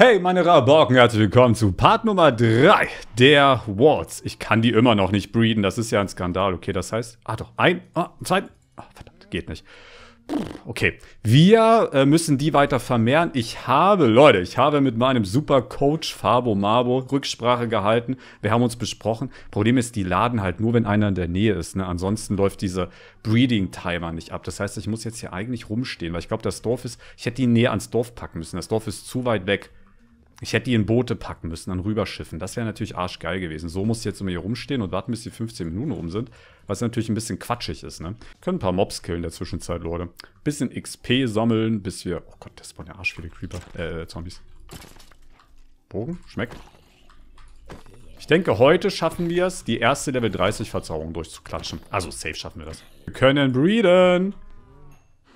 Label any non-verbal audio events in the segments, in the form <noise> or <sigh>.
Hey meine Raborken, herzlich willkommen zu Part Nummer 3 der Wards. Ich kann die immer noch nicht breeden, das ist ja ein Skandal. Okay, das heißt, ah doch, ein, ah, zwei, ah, verdammt, geht nicht. Okay, wir äh, müssen die weiter vermehren. Ich habe, Leute, ich habe mit meinem super Coach Fabo Mabo Rücksprache gehalten. Wir haben uns besprochen. Problem ist, die laden halt nur, wenn einer in der Nähe ist. Ne? Ansonsten läuft dieser Breeding-Timer nicht ab. Das heißt, ich muss jetzt hier eigentlich rumstehen, weil ich glaube, das Dorf ist, ich hätte die Nähe ans Dorf packen müssen. Das Dorf ist zu weit weg. Ich hätte die in Boote packen müssen, dann rüberschiffen. Das wäre natürlich arschgeil gewesen. So muss ich jetzt immer hier rumstehen und warten, bis die 15 Minuten rum sind. Was natürlich ein bisschen quatschig ist, ne? Können ein paar Mobs killen in der Zwischenzeit, Leute. Bisschen XP sammeln, bis wir... Oh Gott, das spawnen ja arsch viele Creeper. Äh, Zombies. Bogen? Schmeckt. Ich denke, heute schaffen wir es, die erste Level 30 Verzauberung durchzuklatschen. Also safe schaffen wir das. Wir können breeden.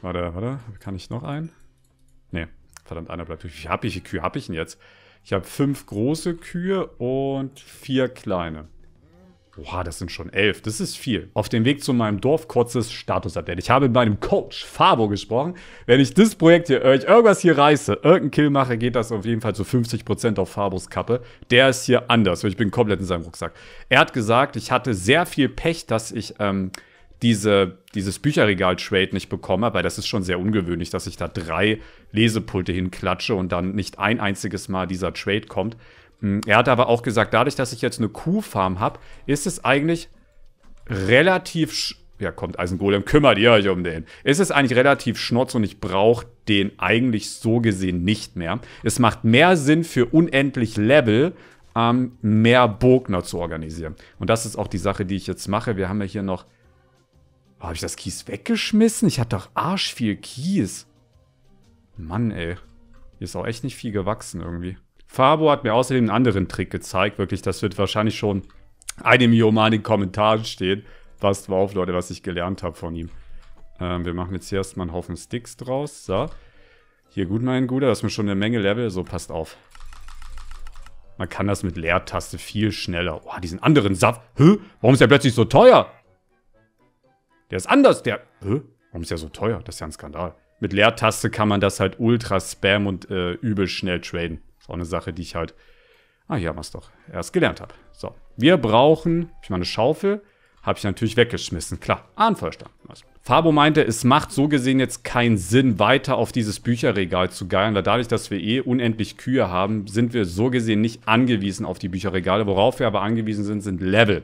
Warte, warte. Kann ich noch einen? Nee. Verdammt, einer bleibt. durch. wie viel Kühe habe ich denn jetzt? Ich habe fünf große Kühe und vier kleine. Boah, das sind schon elf. Das ist viel. Auf dem Weg zu meinem Dorf kurzes Status-Update. Ich habe mit meinem Coach Fabo gesprochen. Wenn ich das Projekt hier, ich äh, irgendwas hier reiße, irgendeinen Kill mache, geht das auf jeden Fall zu 50% auf Fabos Kappe. Der ist hier anders, ich bin komplett in seinem Rucksack. Er hat gesagt, ich hatte sehr viel Pech, dass ich ähm, diese, dieses Bücherregal-Trade nicht bekomme, weil das ist schon sehr ungewöhnlich, dass ich da drei Lesepulte hinklatsche und dann nicht ein einziges Mal dieser Trade kommt. Hm, er hat aber auch gesagt, dadurch, dass ich jetzt eine Kuhfarm habe, ist es eigentlich relativ. Ja, kommt Eisengolem, kümmert ihr euch um den. Ist es eigentlich relativ schnotz und ich brauche den eigentlich so gesehen nicht mehr. Es macht mehr Sinn für unendlich Level, ähm, mehr Bogner zu organisieren. Und das ist auch die Sache, die ich jetzt mache. Wir haben ja hier noch habe ich das Kies weggeschmissen? Ich hatte doch arsch viel Kies. Mann, ey. Hier ist auch echt nicht viel gewachsen irgendwie. Fabo hat mir außerdem einen anderen Trick gezeigt. Wirklich, das wird wahrscheinlich schon eine Million Mal in den Kommentaren stehen. Passt mal auf, Leute, was ich gelernt habe von ihm. Ähm, wir machen jetzt hier erstmal einen Haufen Sticks draus. So. Hier, gut, mein Guter. Das ist mir schon eine Menge Level. So, passt auf. Man kann das mit Leertaste viel schneller. Oh, diesen anderen Saft. Hä? Warum ist der plötzlich so teuer? Der ist anders, der... Hä? Warum ist der so teuer? Das ist ja ein Skandal. Mit Leertaste kann man das halt ultra spam und äh, übel schnell traden. Ist auch eine Sache, die ich halt... Ah, hier haben wir es doch. Erst gelernt habe. So. Wir brauchen... Hab ich meine Schaufel? Habe ich natürlich weggeschmissen. Klar. Ahnenverstand. Also. Fabo meinte, es macht so gesehen jetzt keinen Sinn, weiter auf dieses Bücherregal zu geiern, da dadurch, dass wir eh unendlich Kühe haben, sind wir so gesehen nicht angewiesen auf die Bücherregale. Worauf wir aber angewiesen sind, sind Level.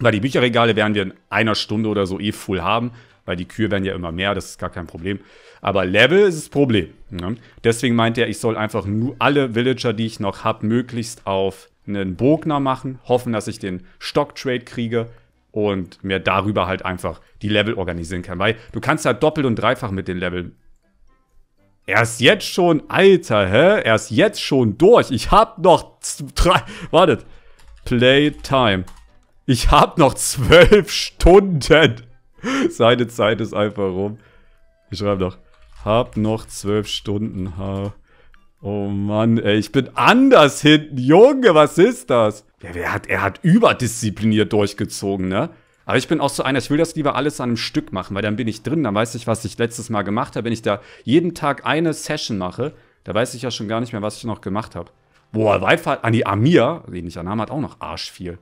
Weil die Bücherregale werden wir in einer Stunde oder so eh voll haben, weil die Kühe werden ja immer mehr, das ist gar kein Problem. Aber Level ist das Problem. Ne? Deswegen meint er, ich soll einfach nur alle Villager, die ich noch habe, möglichst auf einen Bogner machen, hoffen, dass ich den Stock-Trade kriege und mir darüber halt einfach die Level organisieren kann. Weil du kannst ja doppelt und dreifach mit den Leveln Erst jetzt schon, Alter, hä? Erst jetzt schon durch. Ich hab noch drei. Wartet. Playtime. Ich hab noch zwölf Stunden. <laughs> Seine Zeit ist einfach rum. Ich schreibe noch. Hab noch zwölf Stunden. Ha. Oh Mann, ey, ich bin anders hinten. Junge, was ist das? Ja, wer hat, er hat überdiszipliniert durchgezogen, ne? Aber ich bin auch so einer, ich will das lieber alles an einem Stück machen, weil dann bin ich drin, dann weiß ich, was ich letztes Mal gemacht habe. Wenn ich da jeden Tag eine Session mache, da weiß ich ja schon gar nicht mehr, was ich noch gemacht habe. Boah, Wi-Fi, an die Amir, ich an Anam, hat auch noch Arsch viel.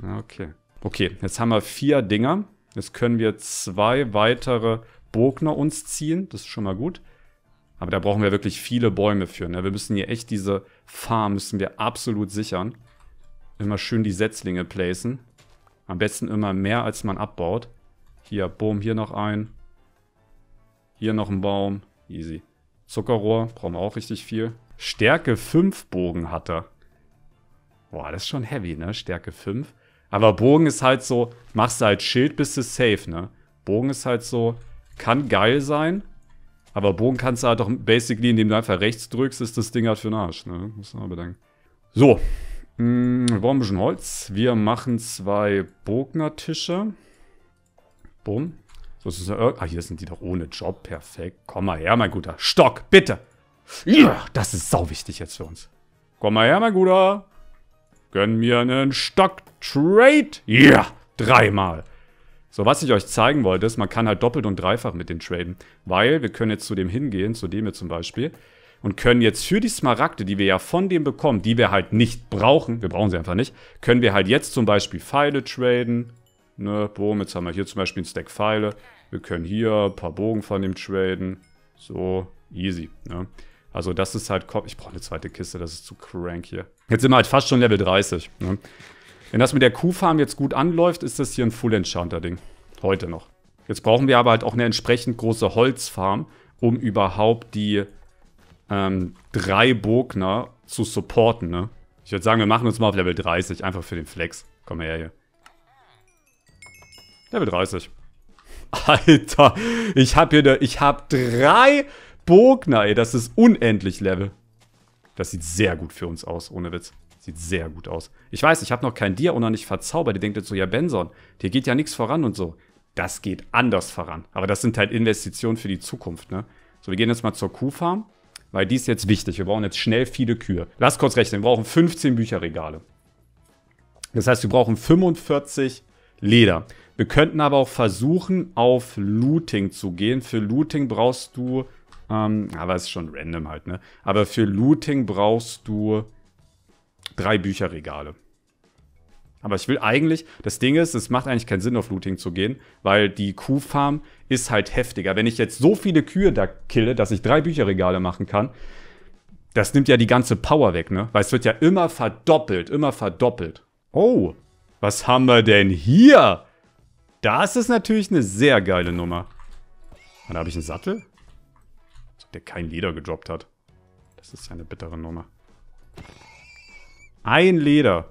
Okay. Okay, jetzt haben wir vier Dinger. Jetzt können wir zwei weitere Bogner uns ziehen. Das ist schon mal gut. Aber da brauchen wir wirklich viele Bäume für. Ne? Wir müssen hier echt diese Farm müssen wir absolut sichern. Immer schön die Setzlinge placen. Am besten immer mehr, als man abbaut. Hier, boom, hier noch ein. Hier noch ein Baum. Easy. Zuckerrohr brauchen wir auch richtig viel. Stärke 5 Bogen hat er. Boah, das ist schon heavy, ne? Stärke 5. Aber Bogen ist halt so, machst du halt Schild, bist du safe, ne? Bogen ist halt so, kann geil sein, aber Bogen kannst du halt doch basically, indem du einfach rechts drückst, ist das Ding halt für den Arsch, ne? Muss man bedenken. So, mh, mm, wir brauchen ein bisschen Holz. Wir machen zwei Bogner-Tische. Boom. So, ist ja, ah, hier sind die doch ohne Job. Perfekt. Komm mal her, mein Guter. Stock, bitte. Ja, das ist sau wichtig jetzt für uns. Komm mal her, mein Guter. Gönn mir einen Stock, Trade. Ja, yeah, dreimal. So, was ich euch zeigen wollte, ist, man kann halt doppelt und dreifach mit den traden. Weil wir können jetzt zu dem hingehen, zu dem hier zum Beispiel. Und können jetzt für die Smaragde, die wir ja von dem bekommen, die wir halt nicht brauchen, wir brauchen sie einfach nicht, können wir halt jetzt zum Beispiel Pfeile traden. Ne, boom, jetzt haben wir hier zum Beispiel einen Stack Pfeile. Wir können hier ein paar Bogen von dem traden. So, easy, ne? Also das ist halt, ich brauche eine zweite Kiste, das ist zu crank hier. Jetzt sind wir halt fast schon Level 30, ne? Wenn das mit der Kuhfarm jetzt gut anläuft, ist das hier ein Full Enchanter Ding. Heute noch. Jetzt brauchen wir aber halt auch eine entsprechend große Holzfarm, um überhaupt die ähm, drei Bogner zu supporten, ne? Ich würde sagen, wir machen uns mal auf Level 30, einfach für den Flex. Komm her hier. Level 30. <laughs> Alter, ich hab hier ne, ich hab drei Bogner, ey, das ist unendlich Level. Das sieht sehr gut für uns aus, ohne Witz. Sieht sehr gut aus. Ich weiß, ich habe noch kein Dia und noch nicht verzaubert. Die denkt jetzt so, ja Benson, dir geht ja nichts voran und so. Das geht anders voran. Aber das sind halt Investitionen für die Zukunft, ne? So, wir gehen jetzt mal zur Kuhfarm, weil die ist jetzt wichtig. Wir brauchen jetzt schnell viele Kühe. Lass kurz rechnen, wir brauchen 15 Bücherregale. Das heißt, wir brauchen 45 Leder. Wir könnten aber auch versuchen, auf Looting zu gehen. Für Looting brauchst du, ähm, aber ist schon random halt, ne? Aber für Looting brauchst du drei Bücherregale. Aber ich will eigentlich, das Ding ist, es macht eigentlich keinen Sinn, auf Looting zu gehen, weil die Kuhfarm ist halt heftiger. Wenn ich jetzt so viele Kühe da kille, dass ich drei Bücherregale machen kann, das nimmt ja die ganze Power weg, ne? Weil es wird ja immer verdoppelt, immer verdoppelt. Oh, was haben wir denn hier? Das ist natürlich eine sehr geile Nummer. Und da habe ich einen Sattel? Der kein Leder gedroppt hat. Das ist ja eine bittere Nummer. Ein Leder.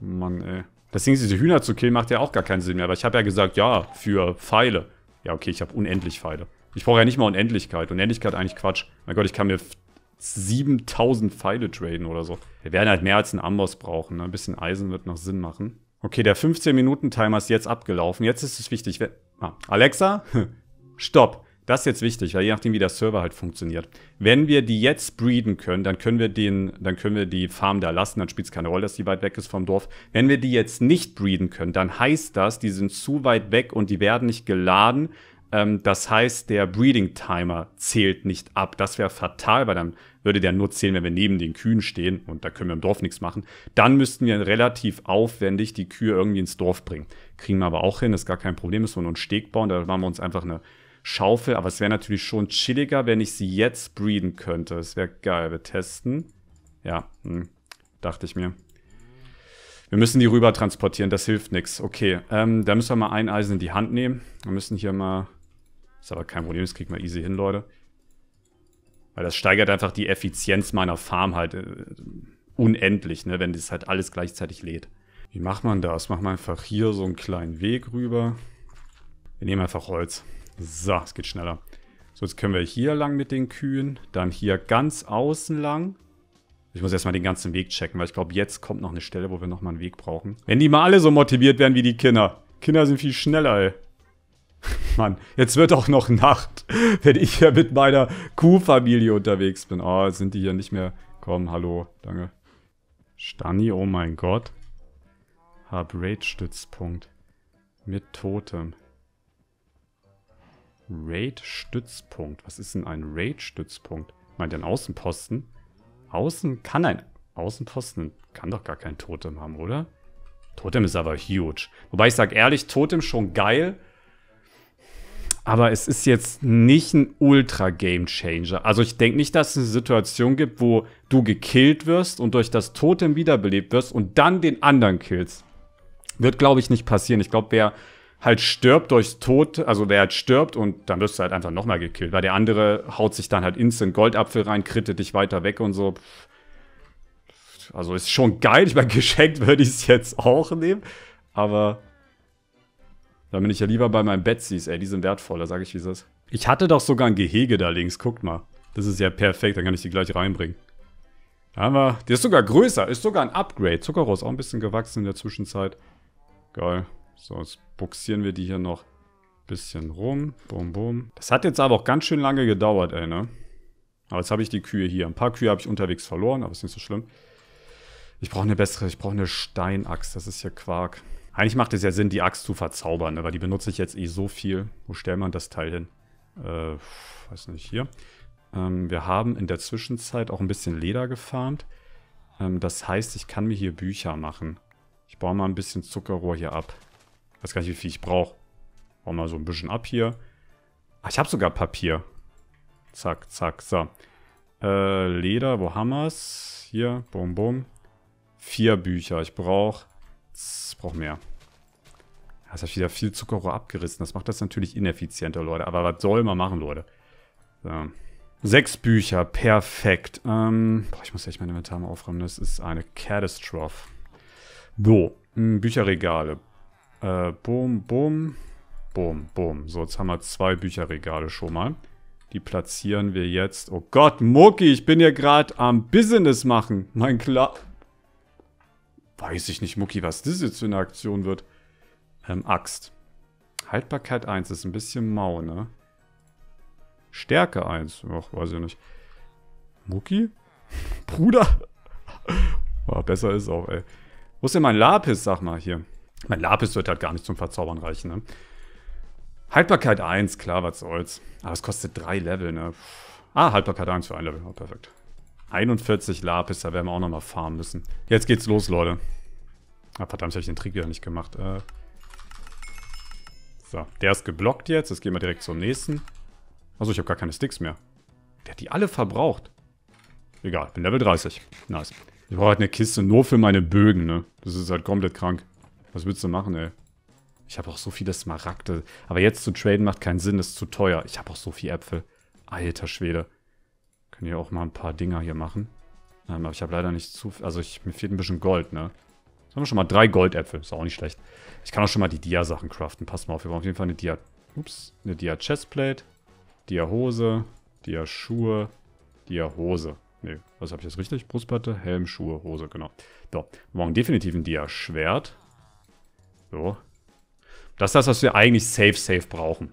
Mann, ey. Deswegen diese Hühner zu killen macht ja auch gar keinen Sinn mehr. Aber ich habe ja gesagt, ja, für Pfeile. Ja, okay, ich habe unendlich Pfeile. Ich brauche ja nicht mal Unendlichkeit. Unendlichkeit eigentlich Quatsch. Mein Gott, ich kann mir 7000 Pfeile traden oder so. Wir werden halt mehr als einen Amboss brauchen. Ne? Ein bisschen Eisen wird noch Sinn machen. Okay, der 15-Minuten-Timer ist jetzt abgelaufen. Jetzt ist es wichtig. Ah, Alexa, <laughs> stopp. Das ist jetzt wichtig, weil je nachdem, wie der Server halt funktioniert. Wenn wir die jetzt breeden können, dann können wir, den, dann können wir die Farm da lassen, dann spielt es keine Rolle, dass die weit weg ist vom Dorf. Wenn wir die jetzt nicht breeden können, dann heißt das, die sind zu weit weg und die werden nicht geladen. Ähm, das heißt, der Breeding-Timer zählt nicht ab. Das wäre fatal, weil dann würde der nur zählen, wenn wir neben den Kühen stehen und da können wir im Dorf nichts machen. Dann müssten wir relativ aufwendig die Kühe irgendwie ins Dorf bringen. Kriegen wir aber auch hin, ist gar kein Problem, müssen wir nur einen Steg bauen, da machen wir uns einfach eine Schaufel, aber es wäre natürlich schon chilliger, wenn ich sie jetzt breeden könnte. Das wäre geil. Wir testen. Ja, hm. dachte ich mir. Wir müssen die rüber transportieren, das hilft nichts. Okay, ähm, da müssen wir mal ein Eisen in die Hand nehmen. Wir müssen hier mal... Ist aber kein Problem, das kriegen wir easy hin, Leute. Weil das steigert einfach die Effizienz meiner Farm halt äh, unendlich, ne? wenn das halt alles gleichzeitig lädt. Wie macht man das? Machen wir einfach hier so einen kleinen Weg rüber. Wir nehmen einfach Holz. So, es geht schneller. So, jetzt können wir hier lang mit den Kühen. Dann hier ganz außen lang. Ich muss erstmal den ganzen Weg checken, weil ich glaube, jetzt kommt noch eine Stelle, wo wir nochmal einen Weg brauchen. Wenn die mal alle so motiviert werden wie die Kinder. Kinder sind viel schneller, ey. <laughs> Mann, jetzt wird auch noch Nacht, <laughs> wenn ich hier mit meiner Kuhfamilie unterwegs bin. Oh, sind die hier nicht mehr... Komm, hallo, danke. Stani, oh mein Gott. Hab Raid-Stützpunkt. Mit Totem. Raid-Stützpunkt. Was ist denn ein Raid-Stützpunkt? Meint ihr einen Außenposten? Außen kann ein Außenposten kann doch gar kein Totem haben, oder? Totem ist aber huge. Wobei ich sage ehrlich, Totem schon geil. Aber es ist jetzt nicht ein Ultra-Game-Changer. Also ich denke nicht, dass es eine Situation gibt, wo du gekillt wirst und durch das Totem wiederbelebt wirst und dann den anderen killst. Wird, glaube ich, nicht passieren. Ich glaube, wer halt stirbt durch Tod, also wer halt stirbt und dann wirst du halt einfach nochmal gekillt, weil der andere haut sich dann halt instant Goldapfel rein, krittet dich weiter weg und so. Also ist schon geil, <laughs> ich meine, geschenkt würde ich es jetzt auch nehmen, aber dann bin ich ja lieber bei meinen Betsys, ey, die sind wertvoller, sag ich wie es ist. Ich hatte doch sogar ein Gehege da links, guckt mal. Das ist ja perfekt, dann kann ich die gleich reinbringen. Da haben wir, die ist sogar größer, ist sogar ein Upgrade. Zuckerrohr ist auch ein bisschen gewachsen in der Zwischenzeit. Geil. So, jetzt boxieren wir die hier noch ein bisschen rum. Boom, boom. Das hat jetzt aber auch ganz schön lange gedauert, ey, ne? Aber jetzt habe ich die Kühe hier. Ein paar Kühe habe ich unterwegs verloren, aber ist nicht so schlimm. Ich brauche eine bessere, ich brauche eine Steinaxt. Das ist hier Quark. Eigentlich macht es ja Sinn, die Axt zu verzaubern, ne? weil die benutze ich jetzt eh so viel. Wo stellt man das Teil hin? Äh, weiß nicht, hier. Ähm, wir haben in der Zwischenzeit auch ein bisschen Leder gefarmt. Ähm, das heißt, ich kann mir hier Bücher machen. Ich baue mal ein bisschen Zuckerrohr hier ab. Weiß gar nicht, wie viel ich brauche. Hau mal so ein bisschen ab hier. Ach, ich habe sogar Papier. Zack, zack, so. Äh, Leder, wo haben wir's? Hier, bum, bum. Vier Bücher. Ich brauche... Ich brauche mehr. Das hat wieder viel Zuckerrohr abgerissen. Das macht das natürlich ineffizienter, Leute. Aber was soll man machen, Leute? So. Sechs Bücher, perfekt. Ähm, boah, ich muss echt mein Inventar mal aufräumen. Das ist eine Catastrophe. So, hm, Bücherregale. Äh, boom, boom, boom, boom. So, jetzt haben wir zwei Bücherregale schon mal. Die platzieren wir jetzt. Oh Gott, Mucki, ich bin ja gerade am Business machen. Mein klar. Weiß ich nicht, Mucki, was das jetzt für eine Aktion wird. Ähm, Axt. Haltbarkeit 1 ist ein bisschen mau, ne? Stärke 1. Ach, weiß ich nicht. Mucki? <laughs> Bruder? <laughs> Boah, besser ist auch, ey. Wo ist denn mein Lapis, sag mal, hier? Mein Lapis sollte halt gar nicht zum Verzaubern reichen, ne? Haltbarkeit 1, klar, was soll's. Aber es kostet 3 Level, ne? Ah, Haltbarkeit 1 für ein Level. Oh, perfekt. 41 Lapis, da werden wir auch nochmal farmen müssen. Jetzt geht's los, Leute. Ah, verdammt, hab ich den Trick wieder nicht gemacht. Äh. So, der ist geblockt jetzt. Jetzt gehen wir direkt zum nächsten. Achso, ich habe gar keine Sticks mehr. Der hat die alle verbraucht. Egal, bin Level 30. Nice. Ich brauche halt eine Kiste nur für meine Bögen, ne? Das ist halt komplett krank. Was willst du machen, ey? Ich habe auch so viele Smaragde. Aber jetzt zu traden macht keinen Sinn, ist zu teuer. Ich habe auch so viele Äpfel. Alter Schwede. Können hier auch mal ein paar Dinger hier machen. Ähm, aber ich habe leider nicht zu viel. Also ich, mir fehlt ein bisschen Gold, ne? Jetzt haben wir schon mal drei Goldäpfel. Ist auch nicht schlecht. Ich kann auch schon mal die Dia-Sachen craften. Pass mal auf, wir brauchen auf jeden Fall eine Dia... Ups. Eine Dia-Chestplate. Dia-Hose. Dia-Schuhe. Dia-Hose. Ne, was habe ich jetzt richtig? Brustplatte, Helm, Schuhe, Hose, genau. So, wir brauchen definitiv ein Dia-Schwert. So. Das ist das, was wir eigentlich safe, safe brauchen.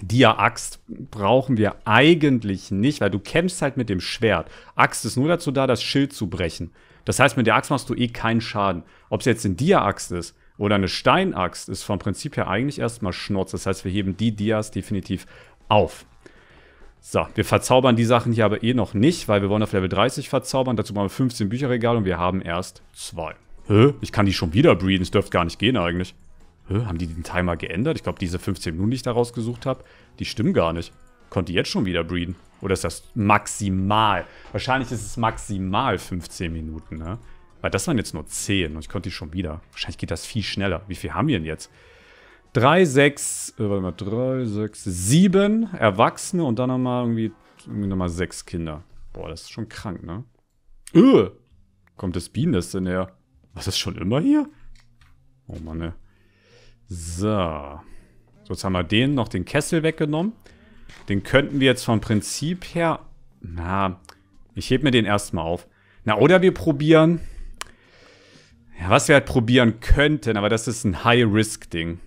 Dia-Axt brauchen wir eigentlich nicht, weil du kämpfst halt mit dem Schwert. Axt ist nur dazu da, das Schild zu brechen. Das heißt, mit der Axt machst du eh keinen Schaden. Ob es jetzt eine Dia-Axt ist oder eine Steinaxt, ist vom Prinzip her eigentlich erstmal Schnurz. Das heißt, wir heben die Dias definitiv auf. So, wir verzaubern die Sachen hier aber eh noch nicht, weil wir wollen auf Level 30 verzaubern. Dazu brauchen wir 15 Bücherregale und wir haben erst zwei. Hä? Ich kann die schon wieder breeden. Es dürfte gar nicht gehen eigentlich. Hä? Haben die den Timer geändert? Ich glaube, diese 15 Minuten, die ich da rausgesucht habe, die stimmen gar nicht. Konnte jetzt schon wieder breeden. Oder ist das maximal? Wahrscheinlich ist es maximal 15 Minuten, ne? Weil das waren jetzt nur 10 und ich konnte die schon wieder. Wahrscheinlich geht das viel schneller. Wie viel haben wir denn jetzt? 3, 6, äh, warte mal, 3, 6, 7 Erwachsene und dann nochmal irgendwie, irgendwie nochmal 6 Kinder. Boah, das ist schon krank, ne? Öh! Kommt das Bienennest denn her? Was ist schon immer hier? Oh Mann. Ne. So. so. Jetzt haben wir den noch den Kessel weggenommen. Den könnten wir jetzt vom Prinzip her... Na, ich heb mir den erstmal auf. Na, oder wir probieren... Ja, was wir halt probieren könnten, aber das ist ein High-Risk-Ding.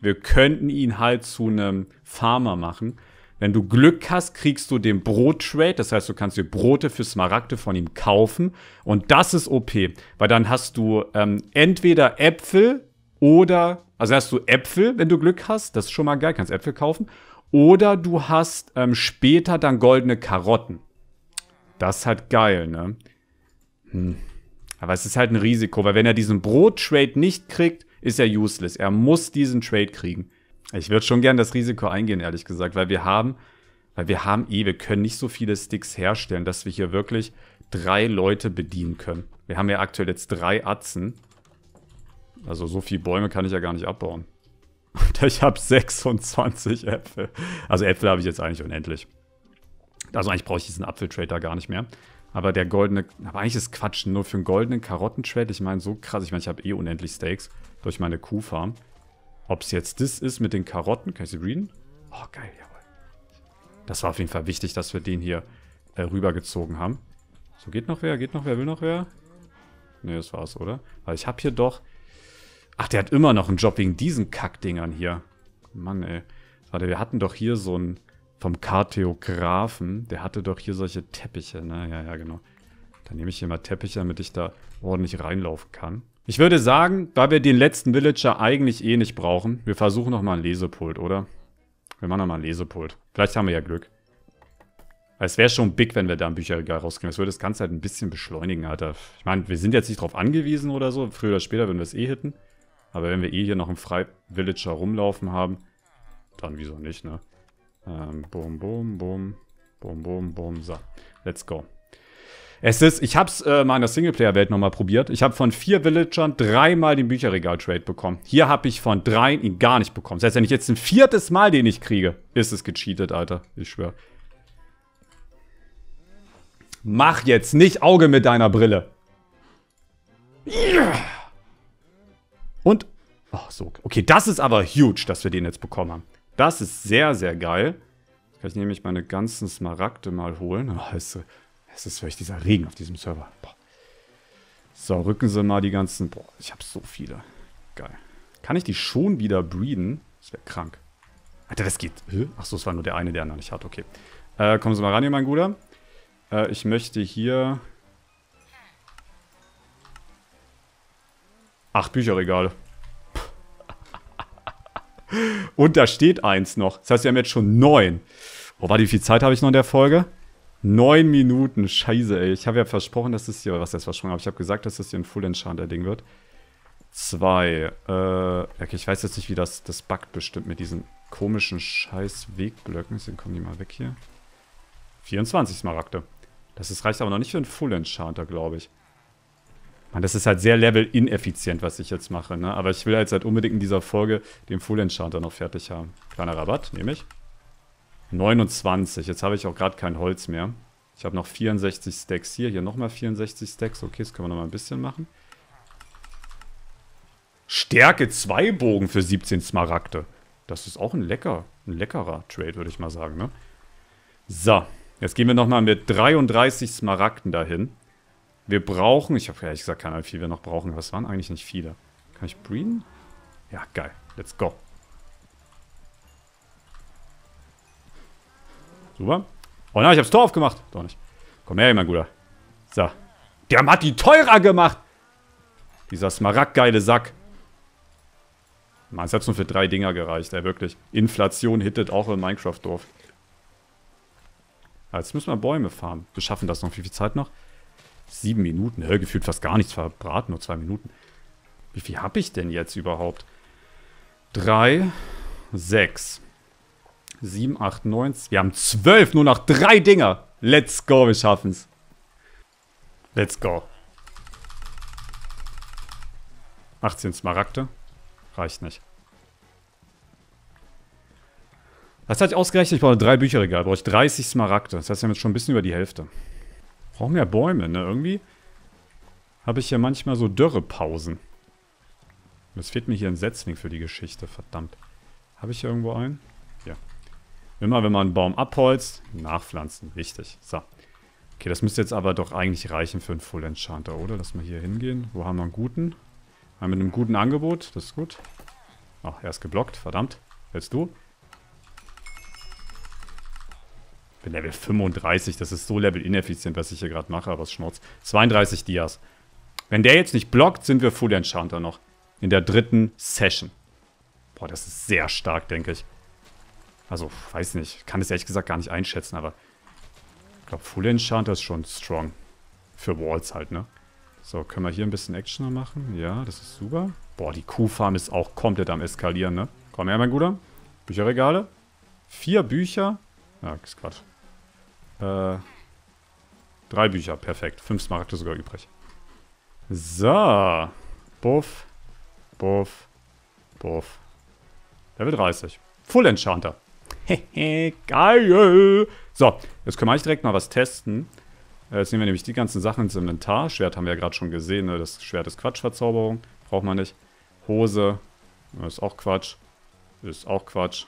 Wir könnten ihn halt zu einem Farmer machen. Wenn du Glück hast, kriegst du den Brot-Trade. Das heißt, du kannst dir Brote für Smaragde von ihm kaufen. Und das ist OP. Weil dann hast du ähm, entweder Äpfel oder, also hast du Äpfel, wenn du Glück hast. Das ist schon mal geil, kannst Äpfel kaufen. Oder du hast ähm, später dann goldene Karotten. Das ist halt geil, ne? Hm. Aber es ist halt ein Risiko, weil wenn er diesen Brot-Trade nicht kriegt, ist er useless. Er muss diesen Trade kriegen. Ich würde schon gern das Risiko eingehen, ehrlich gesagt, weil wir haben, weil wir haben eh, wir können nicht so viele Sticks herstellen, dass wir hier wirklich drei Leute bedienen können. Wir haben ja aktuell jetzt drei Atzen. Also so viele Bäume kann ich ja gar nicht abbauen. <laughs> Und ich habe 26 Äpfel. Also Äpfel habe ich jetzt eigentlich unendlich. Also eigentlich brauche ich diesen Apfeltrader gar nicht mehr. Aber der goldene, aber eigentlich ist Quatsch, nur für einen goldenen Karottentrade. Ich meine, so krass, ich meine, ich habe eh unendlich Steaks durch meine Kuhfarm. Ob es jetzt das ist mit den Karotten. Kann ich sie breeden? Oh, geil, jawohl. Das war auf jeden Fall wichtig, dass wir den hier äh, rübergezogen haben. So, geht noch wer? Geht noch wer? Will noch wer? Ne, das war's, oder? Weil ich habe hier doch... Ach, der hat immer noch einen Job wegen diesen Kackdingern hier. Mann, ey. Warte, wir hatten doch hier so einen... Vom Karteografen. Der hatte doch hier solche Teppiche. Ne, ja, ja, genau. Dann nehme ich hier mal Teppiche, damit ich da ordentlich reinlaufen kann. Ich würde sagen, da wir den letzten Villager eigentlich eh nicht brauchen, wir versuchen nochmal ein Lesepult, oder? Wir machen nochmal ein Lesepult. Vielleicht haben wir ja Glück. Es wäre schon big, wenn wir da ein Bücherregal rauskriegen. Das würde das Ganze halt ein bisschen beschleunigen, Alter. Ich meine, wir sind jetzt nicht drauf angewiesen oder so. Früher oder später würden wir es eh hitten. Aber wenn wir eh hier noch einen Frei-Villager rumlaufen haben, dann wieso nicht, ne? Ähm, boom, boom, boom. Boom, boom, boom. So, let's go. Es ist, ich hab's äh, mal in der Singleplayer-Welt nochmal probiert. Ich habe von vier Villagern dreimal den Bücherregal-Trade bekommen. Hier habe ich von dreien ihn gar nicht bekommen. Selbst das heißt, wenn ich jetzt ein viertes Mal den ich kriege, ist es gecheatet, Alter. Ich schwöre. Mach jetzt nicht Auge mit deiner Brille. Und, oh, so. Okay, das ist aber huge, dass wir den jetzt bekommen haben. Das ist sehr, sehr geil. Jetzt kann ich nämlich meine ganzen Smaragde mal holen. Oh, ist, es ist vielleicht dieser Regen auf diesem Server. Boah. So, rücken sie mal die ganzen... Boah, ich habe so viele. Geil. Kann ich die schon wieder breeden? Das wäre krank. Alter, das geht. Achso, es war nur der eine, der noch nicht hat. Okay. Äh, kommen Sie mal ran hier, mein Guter. Äh, ich möchte hier... Acht Bücherregale. <laughs> Und da steht eins noch. Das heißt, wir haben jetzt schon neun. Oh, warte, wie viel Zeit habe ich noch in der Folge? Neun Minuten, scheiße, ey. Ich habe ja versprochen, dass es hier, was jetzt versprochen, aber ich habe gesagt, dass es hier ein Full Enchanter Ding wird. Zwei. Äh, okay, ich weiß jetzt nicht, wie das, das buggt bestimmt mit diesen komischen scheiß Wegblöcken. Deswegen kommen die mal weg hier. 24 Smaragde. Das ist, reicht aber noch nicht für einen Full Enchanter, glaube ich. Mann, das ist halt sehr level-ineffizient, was ich jetzt mache, ne? Aber ich will jetzt halt unbedingt in dieser Folge den Full Enchanter noch fertig haben. Kleiner Rabatt, nehme ich. 29. Jetzt habe ich auch gerade kein Holz mehr. Ich habe noch 64 Stacks hier. Hier nochmal 64 Stacks. Okay, das können wir nochmal ein bisschen machen. Stärke 2 Bogen für 17 Smaragde. Das ist auch ein lecker, ein leckerer Trade, würde ich mal sagen, ne? So, jetzt gehen wir nochmal mit 33 Smaragden dahin. Wir brauchen, ich habe ehrlich gesagt keine Ahnung, wie viel wir noch brauchen. Was waren eigentlich nicht viele? Kann ich breeden? Ja, geil. Let's go. Super. Oh nein, ich hab's Tor aufgemacht. Doch nicht. Komm her, mein Guter. So. Der hat die teurer gemacht. Dieser smaragdgeile Sack. Mann, es hat schon für drei Dinger gereicht, ey, wirklich. Inflation hittet auch in Minecraft doof. Jetzt müssen wir Bäume farmen. Wir schaffen das noch. Wie viel Zeit noch? Sieben Minuten. Hör, gefühlt fast gar nichts verbraten. Nur zwei Minuten. Wie viel habe ich denn jetzt überhaupt? Drei, sechs. 7, 8, 9. Wir haben 12, nur noch drei Dinger. Let's go, wir schaffen's. Let's go. 18 Smaragde. Reicht nicht. Das hatte ich ausgerechnet. Ich brauche drei Bücherregal. Brauche ich 30 Smaragde. Das heißt, wir haben jetzt schon ein bisschen über die Hälfte. Brauchen mehr Bäume, ne? Irgendwie habe ich ja manchmal so Dürrepausen. Es fehlt mir hier ein Setzling für die Geschichte. Verdammt. Habe ich hier irgendwo einen? Ja. Immer wenn man einen Baum abholzt, nachpflanzen. Wichtig. So. Okay, das müsste jetzt aber doch eigentlich reichen für einen Full Enchanter, oder? Lass mal hier hingehen. Wo haben wir einen guten? Haben wir mit einem guten Angebot. Das ist gut. Ach, er ist geblockt. Verdammt. Jetzt du. Ich bin Level 35. Das ist so Level ineffizient, was ich hier gerade mache. Aber es schnurzt. 32 Dias. Wenn der jetzt nicht blockt, sind wir Full Enchanter noch. In der dritten Session. Boah, das ist sehr stark, denke ich. Also, weiß nicht. Kann es ehrlich gesagt gar nicht einschätzen, aber... Ich glaube, Full Enchanter ist schon strong. Für Walls halt, ne? So, können wir hier ein bisschen Actioner machen? Ja, das ist super. Boah, die Kuhfarm ist auch komplett am Eskalieren, ne? Komm her, mein Guter. Bücherregale. Vier Bücher. Ja, ist Quatsch. Äh, drei Bücher, perfekt. Fünf Smaragde sogar übrig. So. Buff. Buff. Buff. Level 30. Full Enchanter. <laughs> Geil! So, jetzt können wir eigentlich direkt mal was testen. Äh, jetzt nehmen wir nämlich die ganzen Sachen ins Inventar. Schwert haben wir ja gerade schon gesehen. Ne? Das Schwert ist Quatschverzauberung. Braucht man nicht. Hose. Äh, ist auch Quatsch. Ist auch Quatsch.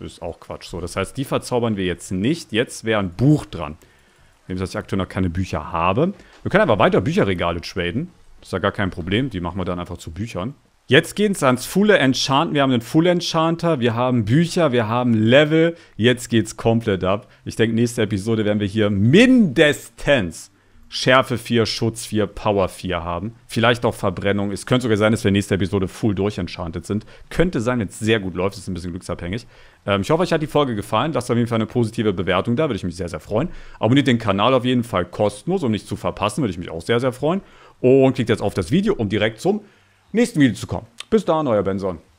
Ist auch Quatsch. So, das heißt, die verzaubern wir jetzt nicht. Jetzt wäre ein Buch dran. Nehmen Dem dass ich aktuell noch keine Bücher habe. Wir können einfach weiter Bücherregale traden. Das ist ja gar kein Problem. Die machen wir dann einfach zu Büchern. Jetzt geht es ans Fulle Enchant. Wir haben einen Full Enchanter, wir haben Bücher, wir haben Level. Jetzt geht's komplett ab. Ich denke, nächste Episode werden wir hier mindestens Schärfe 4, Schutz 4, Power 4 haben. Vielleicht auch Verbrennung. Es könnte sogar sein, dass wir nächste Episode full durchenchanted sind. Könnte sein, wenn es sehr gut läuft. Ist ein bisschen glücksabhängig. Ähm, ich hoffe, euch hat die Folge gefallen. Lasst auf jeden Fall eine positive Bewertung da. Würde ich mich sehr, sehr freuen. Abonniert den Kanal auf jeden Fall kostenlos, um nichts zu verpassen. Würde ich mich auch sehr, sehr freuen. Und klickt jetzt auf das Video, um direkt zum nächsten Video zu kommen. Bis dann, euer Benson.